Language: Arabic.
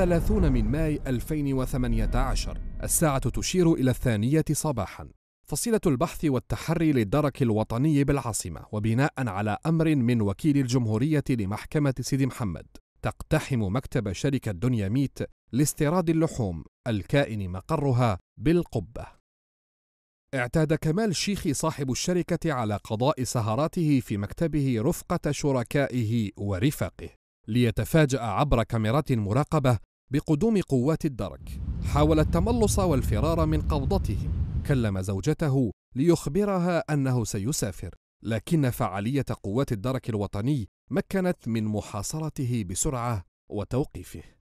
30 من ماي 2018 الساعة تشير إلى الثانية صباحا فصيلة البحث والتحري للدرك الوطني بالعاصمة وبناء على أمر من وكيل الجمهورية لمحكمة سيدي محمد تقتحم مكتب شركة دنياميت لاستيراد اللحوم الكائن مقرها بالقبة اعتاد كمال شيخي صاحب الشركة على قضاء سهراته في مكتبه رفقة شركائه ورفاقه ليتفاجأ عبر كاميرات مراقبة بقدوم قوات الدرك حاول التملص والفرار من قبضتهم كلم زوجته ليخبرها أنه سيسافر لكن فعالية قوات الدرك الوطني مكنت من محاصرته بسرعة وتوقيفه